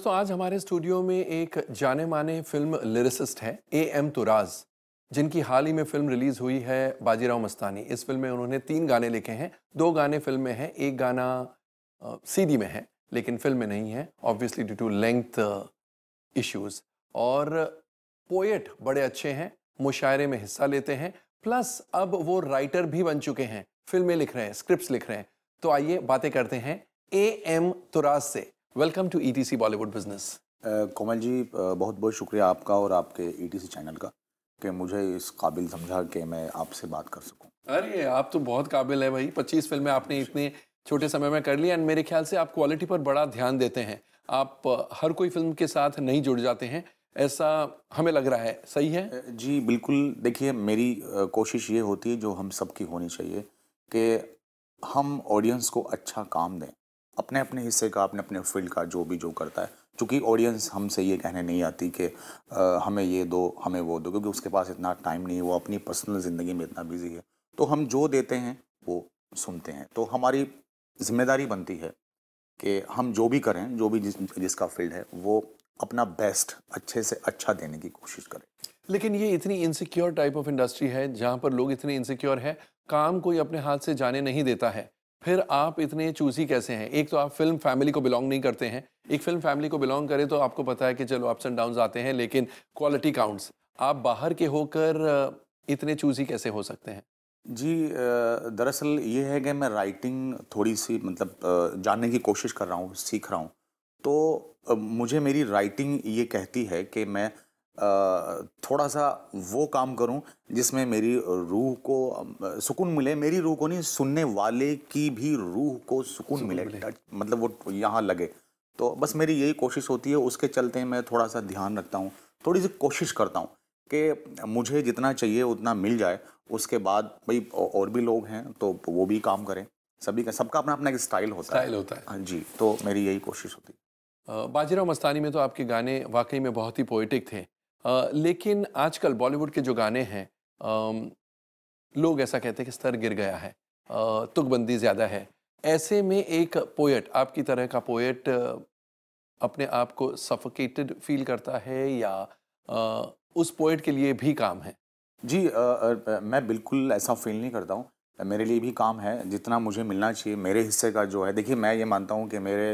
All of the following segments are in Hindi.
दोस्तों आज हमारे स्टूडियो में एक जाने माने फिल्म लिरिसिस्ट हैं ए एम तुराज जिनकी हाल ही में फिल्म रिलीज हुई है बाजीराव मस्तानी इस फिल्म में उन्होंने तीन गाने लिखे हैं दो गाने फिल्म में हैं एक गाना सीडी में है लेकिन फिल्म में नहीं है obviously due to length issues और पोएट बड़े अच्छे हैं मुशायरे में हिस्सा लेते हैं प्लस अब वो राइटर भी बन चुके हैं फिल्में लिख रहे हैं स्क्रिप्ट लिख रहे हैं तो आइए बातें करते हैं ए एम तुराज से welcome to E T C Bollywood business Komal ji बहुत बहुत शुक्रिया आपका और आपके ई टी सी चैनल का कि मुझे इस काबिल समझा कि मैं आपसे बात कर सकूं अरे आप तो बहुत काबिल है भाई पच्चीस फिल्में आपने इतने छोटे समय में कर ली एंड मेरे ख्याल से आप क्वालिटी पर बड़ा ध्यान देते हैं आप हर कोई फिल्म के साथ नहीं जुड़ जाते हैं ऐसा हमें लग रहा है सही है जी बिल्कुल देखिए मेरी कोशिश ये होती है जो हम सबकी होनी चाहिए कि हम ऑडियंस को अच्छा काम दें अपने अपने हिस्से का अपने अपने फील्ड का जो भी जो करता है चूँकि ऑडियंस हमसे ये कहने नहीं आती कि हमें ये दो हमें वो दो क्योंकि उसके पास इतना टाइम नहीं है वो अपनी पर्सनल ज़िंदगी में इतना बिजी है तो हम जो देते हैं वो सुनते हैं तो हमारी जिम्मेदारी बनती है कि हम जो भी करें जो भी जिस जिसका फील्ड है वो अपना बेस्ट अच्छे से अच्छा देने की कोशिश करें लेकिन ये इतनी इनसिक्योर टाइप ऑफ इंडस्ट्री है जहाँ पर लोग इतने इनसिक्योर हैं काम कोई अपने हाथ से जाने नहीं देता है फिर आप इतने चूजी कैसे हैं एक तो आप फिल्म फैमिली को बिलोंग नहीं करते हैं एक फिल्म फैमिली को बिलोंग करें तो आपको पता है कि चलो अप्स एंड डाउन आते हैं लेकिन क्वालिटी काउंट्स आप बाहर के होकर इतने चूजी कैसे हो सकते हैं जी दरअसल ये है कि मैं राइटिंग थोड़ी सी मतलब जानने की कोशिश कर रहा हूँ सीख रहा हूँ तो मुझे मेरी राइटिंग ये कहती है कि मैं थोड़ा सा वो काम करूं जिसमें मेरी रूह को सुकून मिले मेरी रूह को नहीं सुनने वाले की भी रूह को सुकून मिले, मतलब वो यहाँ लगे तो बस मेरी यही कोशिश होती है उसके चलते मैं थोड़ा सा ध्यान रखता हूँ थोड़ी सी कोशिश करता हूँ कि मुझे जितना चाहिए उतना मिल जाए उसके बाद भाई और भी लोग हैं तो वो भी काम करें सभी का सबका अपना अपना एक स्टाइल होता स्टाइल है होता है हाँ जी तो मेरी यही कोशिश होती है बाजीराव मस्तानी में तो आपके गाने वाकई में बहुत ही पोइटिक थे लेकिन आजकल बॉलीवुड के जो गाने हैं लोग ऐसा कहते हैं कि स्तर गिर गया है तुकबंदी ज़्यादा है ऐसे में एक पोएट आपकी तरह का पोएट अपने आप को सफोकेटेड फील करता है या आ, उस पोएट के लिए भी काम है जी आ, आ, मैं बिल्कुल ऐसा फील नहीं करता हूँ मेरे लिए भी काम है जितना मुझे मिलना चाहिए मेरे हिस्से का जो है देखिए मैं ये मानता हूँ कि मेरे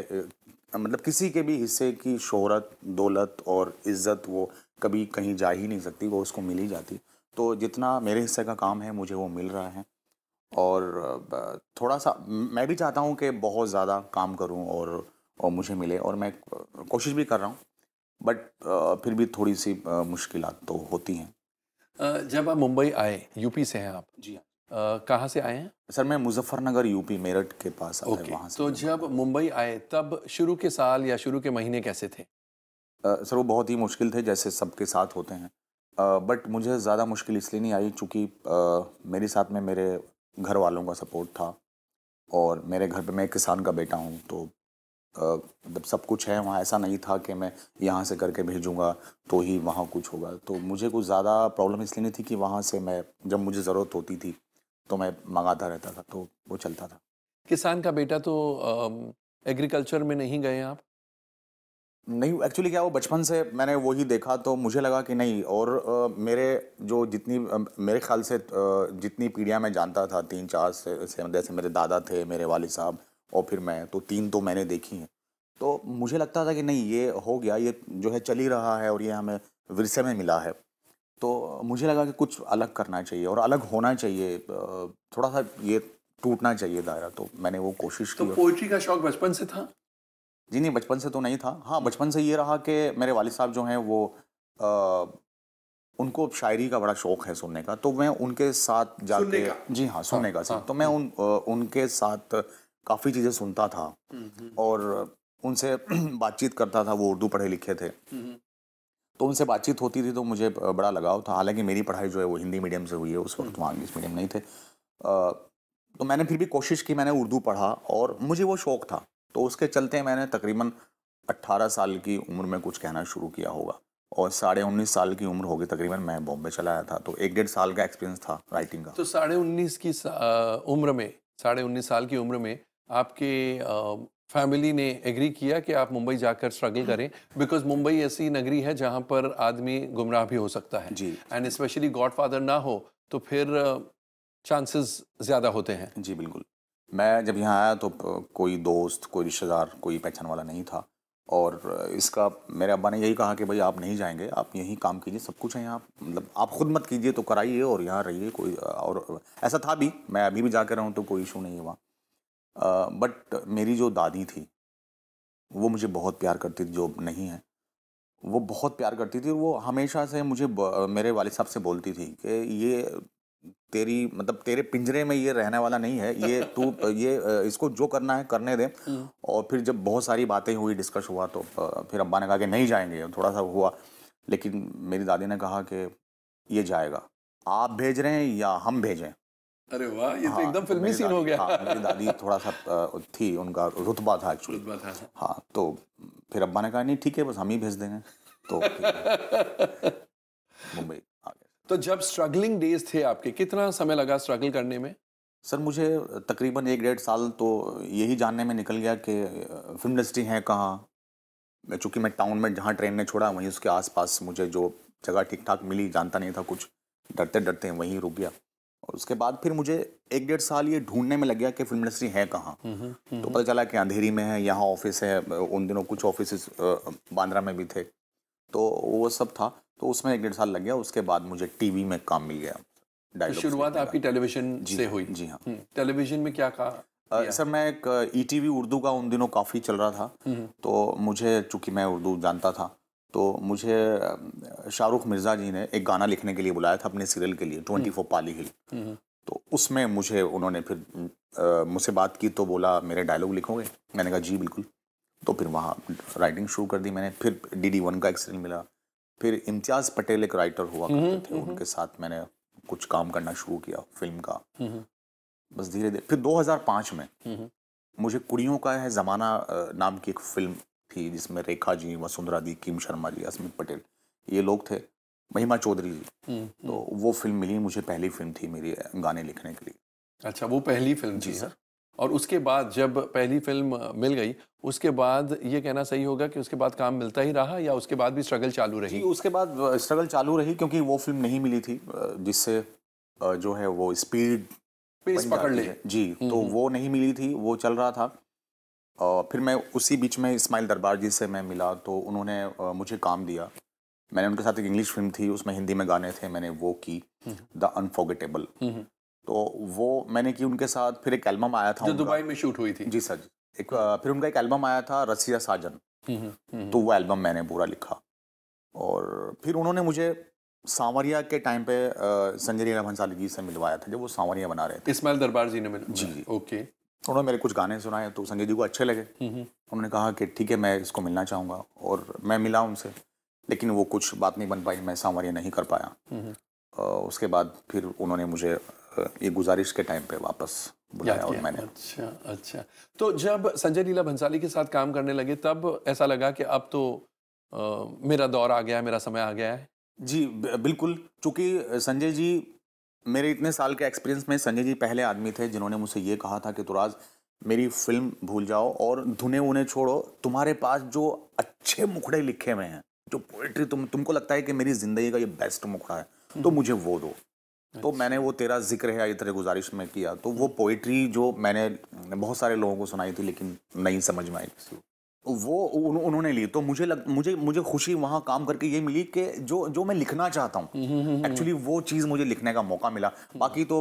मतलब किसी के भी हिस्से की शोहरत दौलत और इज़्ज़त वो कभी कहीं जा ही नहीं सकती वो उसको मिल ही जाती तो जितना मेरे हिस्से का काम है मुझे वो मिल रहा है और थोड़ा सा मैं भी चाहता हूँ कि बहुत ज़्यादा काम करूँ और और मुझे मिले और मैं कोशिश भी कर रहा हूँ बट फिर भी थोड़ी सी मुश्किल तो होती हैं जब आप मुंबई आए यूपी से हैं आप जी हाँ कहाँ से आए हैं सर मैं मुजफ्फरनगर यूपी मेरठ के पास आया okay. वहाँ से तो जब मुंबई आए तब शुरू के साल या शुरू के महीने कैसे थे सर वो बहुत ही मुश्किल थे जैसे सबके साथ होते हैं बट मुझे ज़्यादा मुश्किल इसलिए नहीं आई चूँकि मेरे साथ में मेरे घर वालों का सपोर्ट था और मेरे घर पे मैं किसान का बेटा हूँ तो जब मतलब सब कुछ है वहाँ ऐसा नहीं था कि मैं यहाँ से करके भेजूँगा तो ही वहाँ कुछ होगा तो मुझे कुछ ज़्यादा प्रॉब्लम इसलिए नहीं थी कि वहाँ से मैं जब मुझे ज़रूरत होती थी तो मैं मंगाता रहता था तो वो चलता था किसान का बेटा तो एग्रीकल्चर में नहीं गए आप नहीं एक्चुअली क्या वो बचपन से मैंने वो ही देखा तो मुझे लगा कि नहीं और uh, मेरे जो जितनी uh, मेरे ख्याल से uh, जितनी पीढ़ियाँ मैं जानता था तीन चार से, से जैसे मेरे दादा थे मेरे वालिद साहब और फिर मैं तो तीन तो मैंने देखी हैं तो मुझे लगता था कि नहीं ये हो गया ये जो है चल ही रहा है और ये हमें विरसे में मिला है तो मुझे लगा कि कुछ अलग करना चाहिए और अलग होना चाहिए थोड़ा सा ये टूटना चाहिए दायरा तो मैंने वो कोशिश तो की पोइट्री का शौक बचपन से था जी नहीं बचपन से तो नहीं था हाँ बचपन से ये रहा कि मेरे वाल साहब जो हैं वो आ, उनको शायरी का बड़ा शौक है सुनने का तो मैं उनके साथ जाके जी हाँ सुनने का हाँ, हाँ तो मैं हाँ। उन उनके साथ काफ़ी चीज़ें सुनता था और उनसे बातचीत करता था वो उर्दू पढ़े लिखे थे तो उनसे बातचीत होती थी तो मुझे बड़ा लगाव था हालांकि मेरी पढ़ाई जो है वो हिंदी मीडियम से हुई है उस वक्त वहाँ इंग्लिश मीडियम नहीं थे तो मैंने फिर भी कोशिश की मैंने उर्दू पढ़ा और मुझे वो शौक़ था तो उसके चलते मैंने तकरीबन 18 साल की उम्र में कुछ कहना शुरू किया होगा और साढ़े उन्नीस साल की उम्र होगी तकरीबन मैं बॉम्बे चला आया था तो एक डेढ़ साल का एक्सपीरियंस था राइटिंग का तो साढ़े उन्नीस की उम्र में साढ़े उन्नीस साल की उम्र में आपके फैमिली ने एग्री किया कि आप मुंबई जाकर स्ट्रगल हम्म। करें बिकॉज मुंबई ऐसी नगरी है जहां पर आदमी गुमराह भी हो सकता है जी एंड स्पेशली गॉड ना हो तो फिर चांसेस ज़्यादा होते हैं जी बिल्कुल मैं जब यहाँ आया तो कोई दोस्त कोई रिश्तेदार कोई पहचान वाला नहीं था और इसका मेरे अब्बा ने यही कहा कि भाई आप नहीं जाएंगे आप यहीं काम कीजिए सब कुछ है यहाँ मतलब आप खुद मत कीजिए तो कराइए और यहाँ रहिए कोई और ऐसा था भी मैं अभी भी जा कर रहा हूँ तो कोई इशू नहीं हुआ बट मेरी जो दादी थी वो मुझे बहुत प्यार करती थी जो नहीं है वो बहुत प्यार करती थी वो हमेशा से मुझे मेरे वाले साहब से बोलती थी कि ये तेरी मतलब तेरे पिंजरे में ये रहने वाला नहीं है ये तू ये इसको जो करना है करने दे हम्म। और फिर जब बहुत सारी बातें हुई डिस्कस हुआ तो फिर अब्बा ने कहा कि नहीं जाएंगे थोड़ा सा हुआ लेकिन मेरी दादी ने कहा कि ये जाएगा आप भेज रहे हैं या हम भेजें अरे वाह ये तो हाँ, तो एकदम फिल्मी सीन हो गया हाँ, मेरी दादी थोड़ा सा थी उनका रुतबा था एक्चुअली था हाँ।, हाँ तो फिर अब्बा ने कहा नहीं ठीक है बस हम ही भेज देंगे तो मुंबई तो जब स्ट्रगलिंग डेज थे आपके कितना समय लगा स्ट्रगल करने में सर मुझे तकरीबन एक डेढ़ साल तो यही जानने में निकल गया कि फिल्म इंडस्ट्री है कहाँ चूँकि मैं टाउन में जहाँ ट्रेन ने छोड़ा वहीं उसके आसपास मुझे जो जगह ठीक ठाक मिली जानता नहीं था कुछ डरते डरते वहीं रुक गया और उसके बाद फिर मुझे एक डेढ़ साल ये ढूंढने में लग गया कि फिल्म इंडस्ट्री है कहाँ हम्म, हम्म, हम्म। तो पता चला कि अंधेरी में है यहाँ ऑफिस है उन दिनों कुछ ऑफिस बांद्रा में भी थे तो वो सब था तो उसमें एक डेढ़ साल लग गया उसके बाद मुझे टीवी में काम मिल गया तो शुरुआत आपकी टेलीविजन से हाँ, हुई जी हाँ टेलीविजन हम्म, में क्या कहा सर मैं एक ई टी वी उर्दू का उन दिनों काफ़ी चल रहा था हम्म। तो मुझे चूंकि मैं उर्दू जानता था तो मुझे शाहरुख मिर्ज़ा जी ने एक गाना लिखने के लिए बुलाया था अपने सीरियल के लिए हम्म। ट्वेंटी फोर पाली हिल तो उसमें मुझे उन्होंने फिर मुझसे बात की तो बोला मेरे डायलॉग लिखोगे मैंने कहा जी बिल्कुल तो फिर वहाँ राइटिंग शुरू कर दी मैंने फिर डी डी वन का एक सीरियल मिला फिर इम्तियाज पटेल एक राइटर हुआ हम्म, करते थे हम्म। उनके साथ मैंने कुछ काम करना शुरू किया फिल्म का हम्म, बस धीरे धीरे फिर 2005 में मुझे कुड़ियों का है ज़माना नाम की एक फिल्म थी जिसमें रेखा जी वसुंधरा दी किम शर्मा जी अस्मित पटेल ये लोग थे महिमा चौधरी जी तो वो फिल्म मिली मुझे पहली फिल्म थी मेरी गाने लिखने के लिए अच्छा वो पहली फिल्म जी सर हाँ? और उसके बाद जब पहली फिल्म मिल गई उसके बाद ये कहना सही होगा कि उसके बाद काम मिलता ही रहा या उसके बाद भी स्ट्रगल चालू रही उसके बाद स्ट्रगल चालू रही क्योंकि वो फिल्म नहीं मिली थी जिससे जो है वो स्पीड पेस पकड़ ले जी हम्म, तो हम्म। वो नहीं मिली थी वो चल रहा था फिर मैं उसी बीच में इस्माइल दरबार जी से मैं मिला तो उन्होंने मुझे काम दिया मैंने उनके साथ एक इंग्लिश फिल्म थी उसमें हिंदी में गाने थे मैंने वो की द हम्म। अनफॉर्गेटेबल तो वो मैंने की उनके साथ फिर एक एल्बम आया था जो दुबई में शूट हुई थी जी सर जी एक फिर उनका एक एल्बम आया था रसिया साजन हम्म, हम्म, हम्म, तो वो एल्बम मैंने पूरा लिखा और फिर उन्होंने मुझे सांवरिया के टाइम पे संजय लीला भंसाली जी से मिलवाया था जब वो सांवरिया बना रहे थे इसमाइल दरबार जी ने मिल जी जी ओके उन्होंने मेरे कुछ गाने सुनाए तो संजय जी को अच्छे लगे उन्होंने कहा कि ठीक है मैं इसको मिलना चाहूँगा और मैं मिला उनसे लेकिन वो कुछ बात नहीं बन पाई मैं सांवरिया नहीं कर पाया उसके बाद फिर उन्होंने मुझे ये गुजारिश के टाइम पे वापस बुलाया और मैंने अच्छा अच्छा तो जब संजय लीला भंसाली के साथ काम करने लगे तब ऐसा लगा कि अब तो आ, मेरा दौर आ गया है मेरा समय आ गया है जी बिल्कुल चूंकि संजय जी मेरे इतने साल के एक्सपीरियंस में संजय जी पहले आदमी थे जिन्होंने मुझसे ये कहा था कि तुराज मेरी फिल्म भूल जाओ और धुने उन्हें छोड़ो तुम्हारे पास जो अच्छे मुखड़े लिखे हुए हैं जो पोइट्री तुम तुमको लगता है कि मेरी ज़िंदगी का ये बेस्ट मुखड़ा है तो हम्म। मुझे वो दो तो अच्छा। मैंने वो तेरा जिक्र है आई तरह गुजारिश में किया तो वो पोइट्री जो मैंने बहुत सारे लोगों को सुनाई थी लेकिन नहीं समझ में आई किसी वो उन, उन्होंने ली तो मुझे लग, मुझे मुझे खुशी वहाँ काम करके ये मिली कि जो जो मैं लिखना चाहता हूँ एक्चुअली हम्म, हम्म, हम्म। वो चीज़ मुझे लिखने का मौका मिला बाकी तो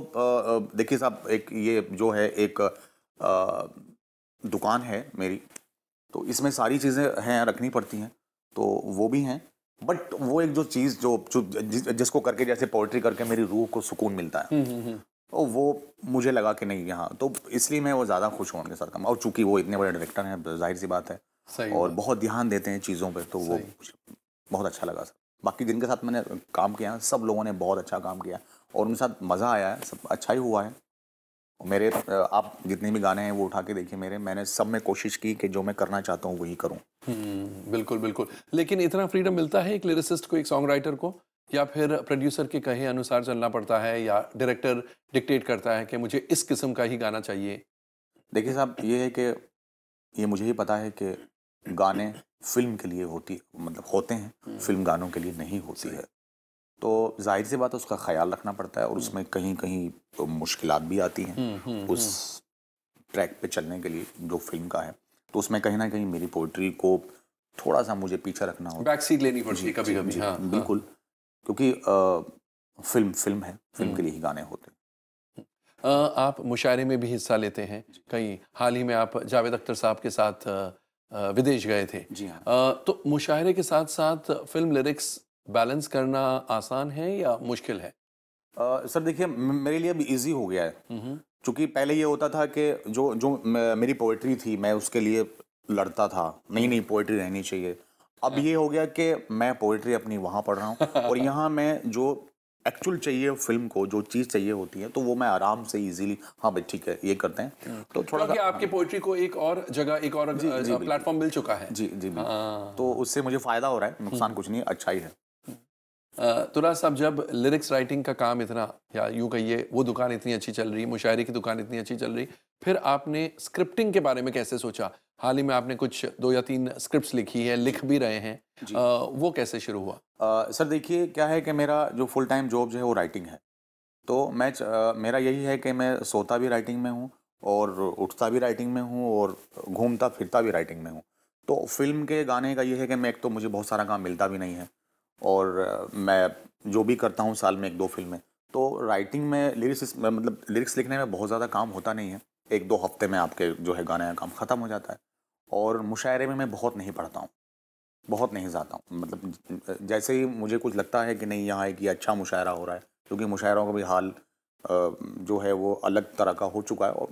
देखिए साहब एक ये जो है एक आ, दुकान है मेरी तो इसमें सारी चीज़ें हैं रखनी पड़ती हैं तो वो भी हैं बट वो एक जो चीज़ जो, जिसको करके जैसे पोइट्री करके मेरी रूह को सुकून मिलता है हम्म, हम्म, हम्म। तो वो मुझे लगा कि नहीं यहाँ तो इसलिए मैं वो ज़्यादा खुश हूँ उनके साथ काम और चूंकि वो इतने बड़े डायरेक्टर हैं जाहिर सी बात है और बहुत ध्यान देते हैं चीज़ों पर तो वो बहुत अच्छा लगा सर बाकी जिनके साथ मैंने काम किया सब लोगों ने बहुत अच्छा काम किया और उनके साथ मज़ा आया है सब अच्छा ही हुआ है मेरे आप जितने भी गाने हैं वो उठा के देखिए मेरे मैंने सब में कोशिश की कि जो मैं करना चाहता हूँ वही करूँ हम्म, बिल्कुल बिल्कुल लेकिन इतना फ्रीडम मिलता है एक लिरिसिस्ट को एक सॉन्ग राइटर को या फिर प्रोड्यूसर के कहे अनुसार चलना पड़ता है या डायरेक्टर डिक्टेट करता है कि मुझे इस किस्म का ही गाना चाहिए देखिए साहब ये है कि ये मुझे ही पता है कि गाने फिल्म के लिए होती मतलब होते हैं हम्म। फिल्म गानों के लिए नहीं होती है तो जाहिर सी बात है उसका ख्याल रखना पड़ता है और उसमें कहीं कहीं तो मुश्किल भी आती हैं हम्म, हम्म, हम्म। उस ट्रैक पे चलने के लिए जो फिल्म का है तो उसमें कहीं ना कहीं मेरी पोइट्री को थोड़ा सा मुझे पीछे रखना होगा बैक सीट लेनी पड़ती है कभी कभी हाँ, बिल्कुल हाँ। क्योंकि आ, फिल्म फिल्म है फिल्म के लिए ही गाने होते हैं आप मुशायरे में भी हिस्सा लेते हैं कहीं हाल ही में आप जावेद अख्तर साहब के साथ विदेश गए थे जी हाँ। तो मुशायरे के साथ साथ फिल्म लिरिक्स बैलेंस करना आसान है या मुश्किल है आ, सर देखिए मेरे लिए अभी इजी हो गया है क्योंकि हम्म। पहले ये होता था कि जो जो मेरी पोइट्री थी मैं उसके लिए लड़ता था नहीं नहीं पोइट्री रहनी चाहिए अब हाँ। ये हो गया कि मैं पोइट्री अपनी वहाँ पढ़ रहा हूँ और यहाँ मैं जो एक्चुअल चाहिए फिल्म को जो चीज़ चाहिए होती है तो वो मैं आराम से इजीली हाँ भाई ठीक है ये करते हैं हम्म। तो थोड़ा आपकी आपके पोइट्री को एक और जगह एक और प्लेटफॉर्म मिल चुका है जी जी हाँ। तो उससे मुझे फ़ायदा हो रहा है नुकसान हम्म। कुछ नहीं अच्छा ही है तुरा साहब जब लिरिक्स राइटिंग का काम इतना या यूँ कहिए वो दुकान इतनी अच्छी चल रही मुशायरे की दुकान इतनी अच्छी चल रही फिर आपने स्क्रिप्टिंग के बारे में कैसे सोचा हाल ही में आपने कुछ दो या तीन स्क्रिप्ट्स लिखी है लिख भी रहे हैं आ, वो कैसे शुरू हुआ आ, सर देखिए क्या है कि मेरा जो फुल टाइम जॉब जो है वो राइटिंग है तो मैं आ, मेरा यही है कि मैं सोता भी राइटिंग में हूँ और उठता भी राइटिंग में हूँ और घूमता फिरता भी राइटिंग में हूँ तो फिल्म के गाने का ये है कि मैं एक तो मुझे बहुत सारा काम मिलता भी नहीं है और मैं जो भी करता हूँ साल में एक दो फिल्में तो राइटिंग में लिरिक्स मतलब लिरिक्स लिखने में बहुत ज़्यादा काम होता नहीं है एक दो हफ्ते में आपके जो है गाने का काम ख़त्म हो जाता है और मुशायरे में मैं बहुत नहीं पढ़ता हूँ बहुत नहीं जाता हूँ मतलब जैसे ही मुझे कुछ लगता है कि नहीं यहाँ एक ये अच्छा मुशायरा हो रहा है क्योंकि मुशायरों का भी हाल जो है वो अलग तरह का हो चुका है और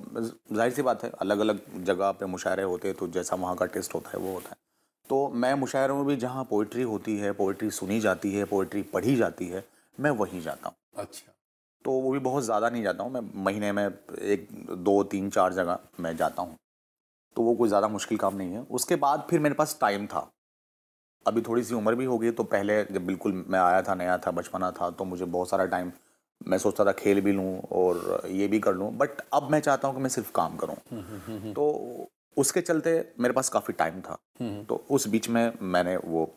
जाहिर सी बात है अलग अलग जगह पे मुशायरे होते हैं तो जैसा वहाँ का टेस्ट होता है वो होता है तो मैं मुशायरों में भी जहाँ पोइट्री होती है पोइट्री सुनी जाती है पोइट्री पढ़ी जाती है मैं वहीं जाता हूँ अच्छा तो वो भी बहुत ज़्यादा नहीं जाता हूँ मैं महीने में एक दो तीन चार जगह मैं जाता हूँ तो वो कोई ज़्यादा मुश्किल काम नहीं है उसके बाद फिर मेरे पास टाइम था अभी थोड़ी सी उम्र भी हो गई तो पहले जब बिल्कुल मैं आया था नया था बचपना था तो मुझे बहुत सारा टाइम मैं सोचता था खेल भी लूँ और ये भी कर लूँ बट अब मैं चाहता हूँ कि मैं सिर्फ काम करूँ हम्म, हम्म, हम्म, तो उसके चलते मेरे पास काफ़ी टाइम था हम्म। तो उस बीच में मैंने वो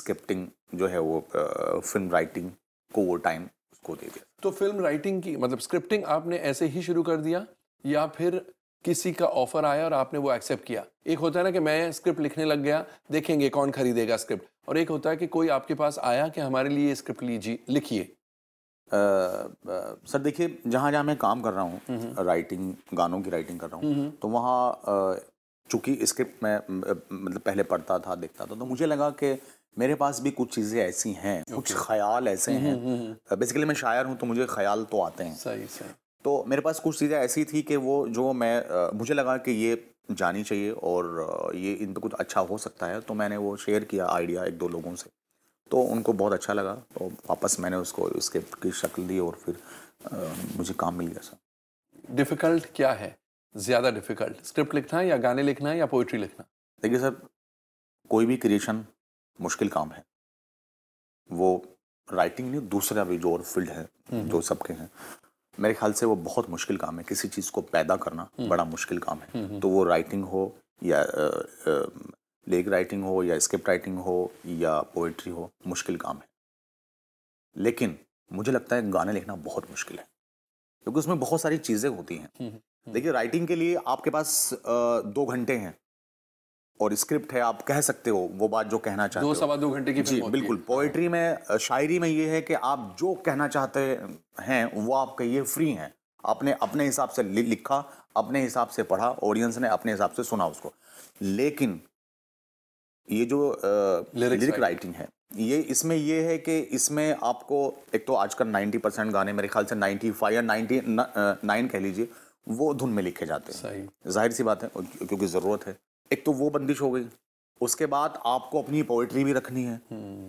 स्क्रिप्टिंग जो है वो फिल्म राइटिंग को वो टाइम उसको दे दिया तो फिल्म राइटिंग की मतलब स्क्रिप्टिंग आपने ऐसे ही शुरू कर दिया या फिर किसी का ऑफर आया और आपने वो एक्सेप्ट किया एक होता है ना कि मैं स्क्रिप्ट लिखने लग गया देखेंगे कौन खरीदेगा स्क्रिप्ट और एक होता है कि कोई आपके पास आया कि हमारे लिए स्क्रिप्ट लीजिए लिखिए सर देखिए जहाँ जहाँ मैं काम कर रहा हूँ हम्म, हम्म। राइटिंग गानों की राइटिंग कर रहा हूँ हम्म, तो वहाँ चूँकि स्क्रिप्ट मैं मतलब पहले पढ़ता था देखता था तो मुझे लगा कि मेरे पास भी कुछ चीज़ें ऐसी हैं कुछ ख्याल ऐसे हैं बेसिकली मैं शायर हूँ तो मुझे ख्याल तो आते हैं सही सही तो मेरे पास कुछ चीज़ें ऐसी थी कि वो जो मैं मुझे लगा कि ये जानी चाहिए और ये इन पर कुछ अच्छा हो सकता है तो मैंने वो शेयर किया आइडिया एक दो लोगों से तो उनको बहुत अच्छा लगा तो वापस मैंने उसको उसके की शक्ल दी और फिर आ, मुझे काम मिल गया सर डिफ़िकल्ट क्या है ज़्यादा डिफ़िकल्ट स्क्रिप्ट लिखना या गाने लिखना है या पोइट्री लिखना देखिए सर कोई भी क्रिएशन मुश्किल काम है वो राइटिंग नहीं दूसरा भी जो और फील्ड है हम्म। जो सबके हैं मेरे ख्याल से वो बहुत मुश्किल काम है किसी चीज़ को पैदा करना हम्म। बड़ा मुश्किल काम है हम्म, तो वो राइटिंग हो या लेग राइटिंग हो या स्क्रिप्ट राइटिंग हो या पोइट्री हो मुश्किल काम है लेकिन मुझे लगता है गाने लिखना बहुत मुश्किल है क्योंकि उसमें बहुत सारी चीज़ें होती हैं हम्म, हम्म। देखिए राइटिंग के लिए आपके पास दो घंटे हैं और स्क्रिप्ट है आप कह सकते हो वो बात जो कहना चाहते दो सवा दो घंटे की जी बिल्कुल पोइट्री में शायरी में ये है कि आप जो कहना चाहते हैं वो आप कहिए फ्री हैं आपने अपने हिसाब से लिखा अपने हिसाब से पढ़ा ऑडियंस ने अपने हिसाब से सुना उसको लेकिन ये जो लिरिक राइटिंग है ये इसमें ये है कि इसमें आपको एक तो आजकल 90 परसेंट गाने मेरे ख्याल से 95 या नाइन्टी नाइन कह लीजिए वो धुन में लिखे जाते हैं जाहिर सी बात है क्योंकि ज़रूरत है एक तो वो बंदिश हो गई उसके बाद आपको अपनी पोइट्री भी रखनी है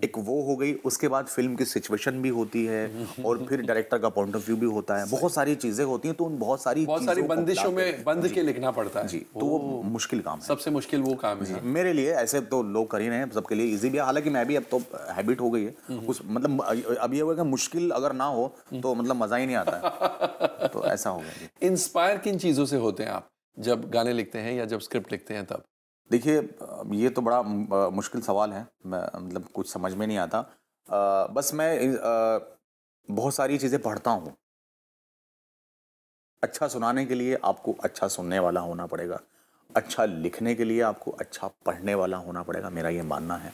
एक वो हो गई उसके बाद फिल्म की सिचुएशन भी होती है और फिर डायरेक्टर का पॉइंट ऑफ व्यू भी होता है बहुत सारी चीजें होती हैं तो उन बहुत सारी बहुत सारी बंदिशों में बंद के लिखना पड़ता है जी तो वो मुश्किल काम है सबसे मुश्किल वो काम है मेरे लिए ऐसे तो लोग कर ही रहे हैं सबके लिए इजी भी है हालांकि मैं भी अब तो हैबिट हो गई है हम्म। उस मतलब अब ये मुश्किल अगर ना हो तो मतलब मजा ही नहीं आता तो ऐसा हो गया इंस्पायर किन चीज़ों से होते हैं आप जब गाने लिखते हैं या जब स्क्रिप्ट लिखते हैं तब देखिए ये तो बड़ा मुश्किल सवाल है मतलब कुछ समझ में नहीं आता आ, बस मैं आ, बहुत सारी चीज़ें पढ़ता हूँ अच्छा सुनाने के लिए आपको अच्छा सुनने वाला होना पड़ेगा अच्छा लिखने के लिए आपको अच्छा पढ़ने वाला होना पड़ेगा मेरा ये मानना है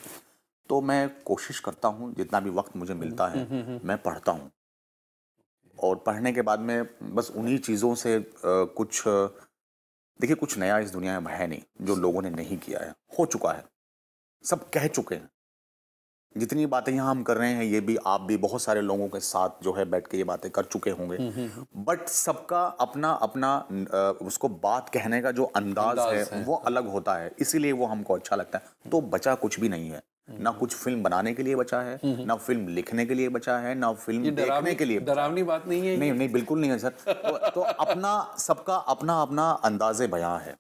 तो मैं कोशिश करता हूँ जितना भी वक्त मुझे हम्म, मिलता है हम्म, हम्म, मैं पढ़ता हूँ और पढ़ने के बाद में बस उन्हीं चीज़ों से कुछ देखिए कुछ नया इस दुनिया में है नहीं जो लोगों ने नहीं किया है हो चुका है सब कह चुके हैं जितनी बातें यहां हम कर रहे हैं ये भी आप भी बहुत सारे लोगों के साथ जो है बैठ के ये बातें कर चुके होंगे हम्म, हम्म, हम्म। बट सबका अपना अपना उसको बात कहने का जो अंदाज, अंदाज है, है वो हाँ। अलग होता है इसीलिए वो हमको अच्छा लगता है तो बचा कुछ भी नहीं है ना कुछ फिल्म बनाने के लिए बचा है ना फिल्म लिखने के लिए बचा है ना फिल्म देखने के लिए डरावनी बात नहीं है नहीं नहीं बिल्कुल नहीं है सर तो, तो अपना सबका अपना अपना अंदाजे बया है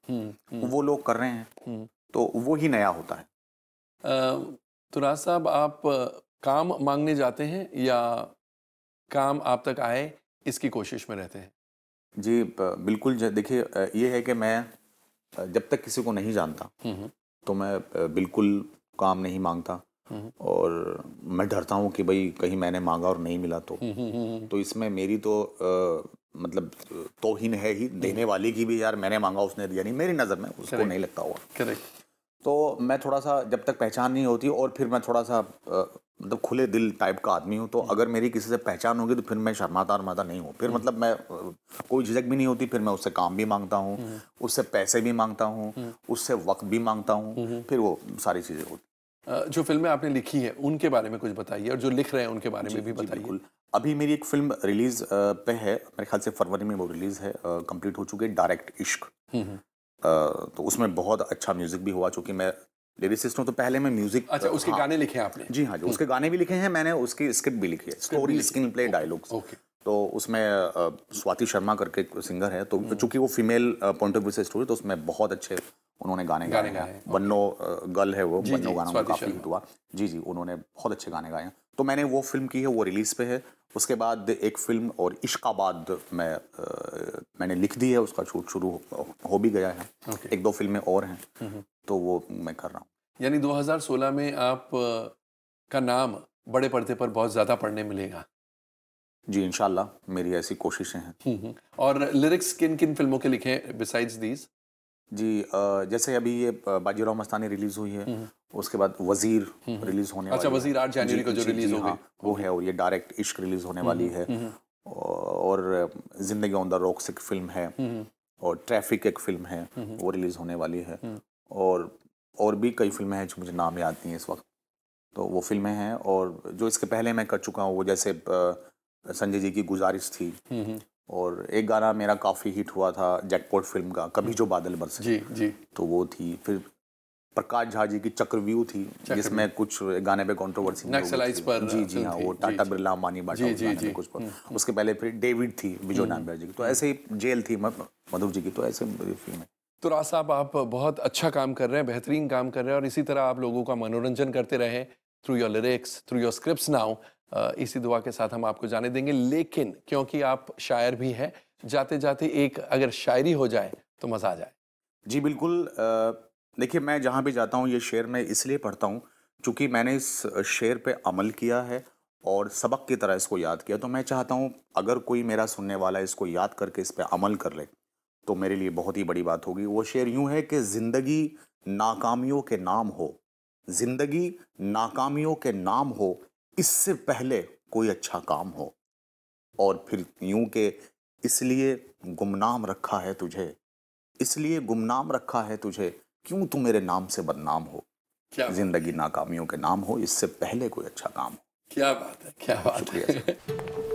वो लोग कर रहे हैं हम्म। तो वो ही नया होता है तुराज साहब आप काम मांगने जाते हैं या काम आप तक आए इसकी कोशिश में रहते हैं जी बिल्कुल देखिए ये है कि मैं जब तक किसी को नहीं जानता तो मैं बिल्कुल काम नहीं मांगता और मैं डरता हूँ कि भाई कहीं मैंने मांगा और नहीं मिला तो तो इसमें मेरी तो आ, मतलब तोहिन है ही देने वाली की भी यार मैंने मांगा उसने दिया नहीं मेरी नज़र में उसको नहीं लगता हुआ तो मैं थोड़ा सा जब तक पहचान नहीं होती और फिर मैं थोड़ा सा मतलब खुले दिल टाइप का आदमी हूँ तो अगर मेरी किसी से पहचान होगी तो फिर मैं शर्माता अरमाता नहीं हूँ फिर मतलब मैं कोई झिझक भी नहीं होती फिर मैं उससे काम भी मांगता हूँ उससे पैसे भी मांगता हूँ उससे वक्त भी मांगता हूँ फिर वो सारी चीज़ें होती जो फिल्में आपने लिखी है उनके बारे में कुछ बताइए और जो लिख रहे हैं उनके बारे में भी बताइए अभी मेरी एक फिल्म रिलीज पे है मेरे ख्याल से फरवरी में वो रिलीज है कंप्लीट हो चुकी है डायरेक्ट इश्क हम्म, हम्म। तो उसमें बहुत अच्छा म्यूजिक भी हुआ चूंकि मैं लिरिसिस्ट हूँ तो पहले मैं म्यूजिक अच्छा उसके हाँ। गाने लिखे हैं आपने जी हाँ जी हम्म। उसके गाने भी लिखे हैं मैंने उसकी स्क्रिप्ट भी लिखी है स्टोरी स्क्रीन प्ले डायलॉग्स तो उसमें स्वाति शर्मा करके सिंगर है तो चूंकि वो फीमेल पॉइंट ऑफ व्यू से स्टोरी तो उसमें बहुत अच्छे उन्होंने गाने गाए बन्नो गर्ल है वो बन्नो गाना उनका काफ़ी हिट हुआ जी जी उन्होंने बहुत अच्छे गाने गाए तो मैंने वो फिल्म की है वो रिलीज़ पे है उसके बाद एक फिल्म और इश्काबाद मैं आ, मैंने लिख दी है उसका शूट शुरू हो भी गया है okay. एक दो फिल्में और हैं हम्म, हम्म। तो वो मैं कर रहा हूँ यानी 2016 में आप का नाम बड़े पर्दे पर बहुत ज़्यादा पढ़ने मिलेगा जी इनशाला मेरी ऐसी कोशिशें हैं हम्म, और लिरिक्स किन किन फिल्मों के लिखे हैं बिसाइड्स दीज जी जैसे अभी ये बाजीराव मस्तानी रिलीज हुई है हम्म। उसके बाद वजीर हम्म। रिलीज होने अच्छा वजीर आठ जनवरी को जो रिलीज होगी हाँ, वो है और ये डायरेक्ट इश्क रिलीज होने हम्म, वाली है और जिंदगी ऑन द रॉक्स एक फिल्म है और ट्रैफिक एक फिल्म है वो रिलीज होने वाली है और और भी कई फिल्में हैं जो मुझे नाम याद नहीं है इस वक्त तो वो फिल्में हैं और जो इसके पहले मैं कर चुका हूँ वो जैसे संजय जी की गुजारिश थी और एक गाना मेरा काफ़ी हिट हुआ था जैकपॉट फिल्म का कभी जो बादल बरसे जी जी तो वो थी फिर प्रकाश झा जी की चक्रव्यू थी जिसमें कुछ गाने पे कंट्रोवर्सी पर जी जी हाँ वो टाटा बिरला मानी बाटा कुछ पर हम्म, हम्म। उसके पहले फिर डेविड थी विजय हम्म। नाम्बिया तो जी की तो ऐसे ही जेल थी मधुर जी की तो ऐसे फिल्म तो राज साहब आप बहुत अच्छा काम कर रहे हैं बेहतरीन काम कर रहे हैं और इसी तरह आप लोगों का मनोरंजन करते रहें through your lyrics through your script now इसी दुआ के साथ हम आपको जाने देंगे लेकिन क्योंकि आप शायर भी हैं जाते जाते एक अगर शायरी हो जाए तो मज़ा आ जाए जी बिल्कुल देखिए मैं जहाँ भी जाता हूँ ये शेर मैं इसलिए पढ़ता हूँ चूँकि मैंने इस शेर पे अमल किया है और सबक की तरह इसको याद किया तो मैं चाहता हूँ अगर कोई मेरा सुनने वाला इसको याद करके इस पर अमल कर ले तो मेरे लिए बहुत ही बड़ी बात होगी वो शेर यूँ है कि ज़िंदगी नाकामियों के नाम हो ज़िंदगी नाकामियों के नाम हो इससे पहले कोई अच्छा काम हो और फिर यूं के इसलिए गुमनाम रखा है तुझे इसलिए गुमनाम रखा है तुझे क्यों तू मेरे नाम से बदनाम हो क्या जिंदगी नाकामियों के नाम हो इससे पहले कोई अच्छा काम हो क्या बात है क्या बात है